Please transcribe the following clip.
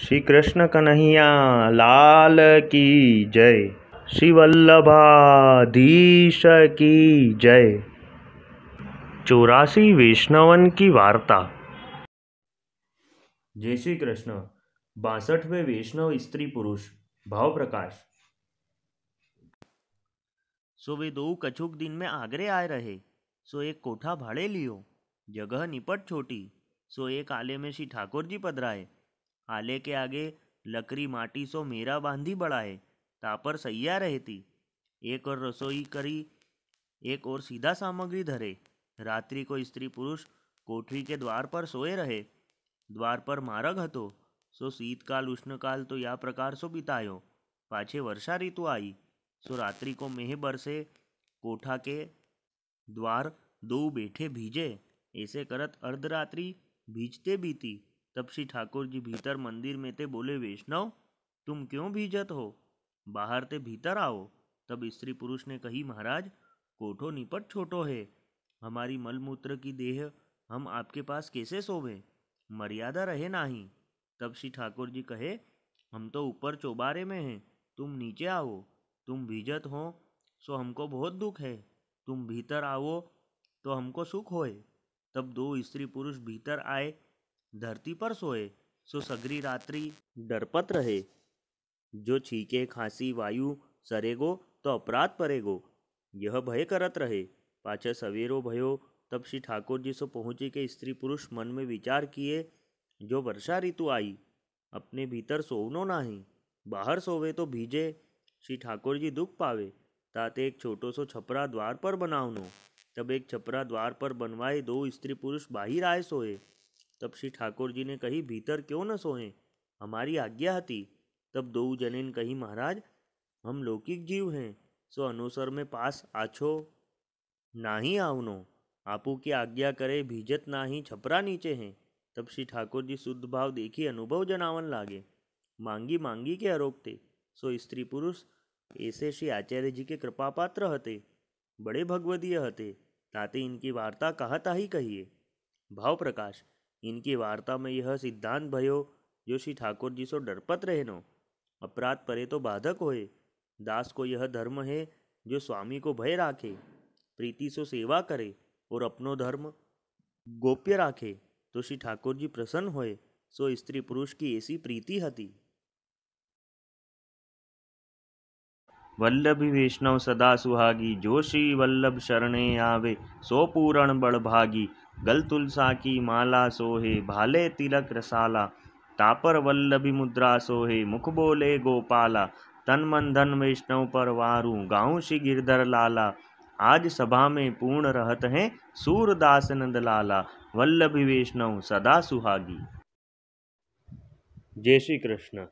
श्री कृष्ण कन्हैया लाल की जय श्री वल्लभाधीश की जय चौरासी वैष्णवन की वार्ता जय श्री कृष्ण बासठवें वैष्णव स्त्री पुरुष भाव प्रकाश सो वे दो कछुक दिन में आगरे आए रहे सो एक कोठा भाड़े लियो जगह निपट छोटी सो एक आले में श्री ठाकुर जी पधराए आले के आगे लकड़ी माटी सो मेरा बांधी बड़ा है तापर सैया रहती एक और रसोई करी एक और सीधा सामग्री धरे रात्रि को स्त्री पुरुष कोठरी के द्वार पर सोए रहे द्वार पर मारग હતો सो शीतकाल उष्णकाल तो या प्रकार सो बितायो पाछे वर्षा ऋतु आई सो रात्रि को मेह बरसे कोठा के द्वार दो बैठे भीजे ऐसे करत अर्धरात्रि भीजते बीती तब श्री ठाकुर जी भीतर मंदिर में थे बोले वैष्णव तुम क्यों भीजत हो बाहर ते भीतर आओ तब स्त्री पुरुष ने कही महाराज कोठो निपट छोटो है हमारी मलमूत्र की देह हम आपके पास कैसे सोवे मर्यादा रहे नाही तब श्री ठाकुर जी कहे हम तो ऊपर चौबारे में हैं तुम नीचे आओ तुम भीजत हो सो हमको बहुत दुख है तुम भीतर आओ तो हमको सुख होए तब दो स्त्री पुरुष भीतर आए धरती पर सोए सो सगरी रात्रि डरपत रहे जो छीके खांसी वायु सरेगो तो अपराध परेगो यह भय करत रहे पाछे सवेरो भयो तब श्री ठाकुर जी सो पहुँचे के स्त्री पुरुष मन में विचार किए जो वर्षा ऋतु आई अपने भीतर सोवनो नाही बाहर सोवे तो भीजे श्री ठाकुर जी दुख पावे ताते एक छोटो सो छपरा द्वार पर बनावनो तब एक छपरा द्वार पर बनवाए दो स्त्री पुरुष बाहर आए सोए तब श्री ठाकुर जी ने कही भीतर क्यों न सोएं हमारी आज्ञा थी तब दो जनिन कही महाराज हम लौकिक जीव हैं सो अनुसर में पास आछो ना ही आवनो आपू की आज्ञा करे भीजत ना ही छपरा नीचे हैं तब श्री ठाकुर जी शुद्ध भाव देखी अनुभव जनावन लागे मांगी मांगी के आरोपते सो स्त्री पुरुष ऐसे श्री आचार्य जी के कृपा पात्र हते बड़े भगवदीय हते ताते इनकी वार्ता कहता ही कहिए भाव प्रकाश इनकी वार्ता में यह सिद्धांत भयो जोशी ठाकुर जी सो डरपत नो अपराध परे तो बाधक होए दास को यह धर्म है जो स्वामी को भय राखे प्रीति सो सेवा करे और अपनो धर्म गोप्य राखे तो श्री ठाकुर जी प्रसन्न होए सो स्त्री पुरुष की ऐसी प्रीति हती वल्लभ वैष्णव सदा सुहागी श्री वल्लभ शरणे आवे सो पूरण बड़ भागी गल तुलसा की माला सोहे भाले तिलक रसाला तापर वल्लभी मुद्रा सोहे मुख बोले गोपाला तन मन धन वैष्णव पर वारू गाँव श्री गिरधर लाला आज सभा में पूर्ण रहत हैं सूरदास नंद लाला वल्लभी वैष्णव सदा सुहागी जय श्री कृष्ण